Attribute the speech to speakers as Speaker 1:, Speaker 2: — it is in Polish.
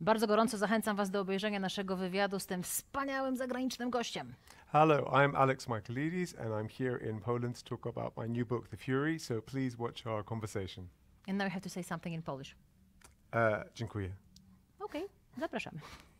Speaker 1: Bardzo gorąco zachęcam Was do obejrzenia naszego wywiadu z tym wspaniałym zagranicznym gościem.
Speaker 2: Hello, I'm Alex Michaelides and I'm here in Poland to talk about my new book The Fury, so please watch our conversation.
Speaker 3: And now you have to say something in Polish.
Speaker 2: Uh, dziękuję.
Speaker 3: Okay, zapraszamy.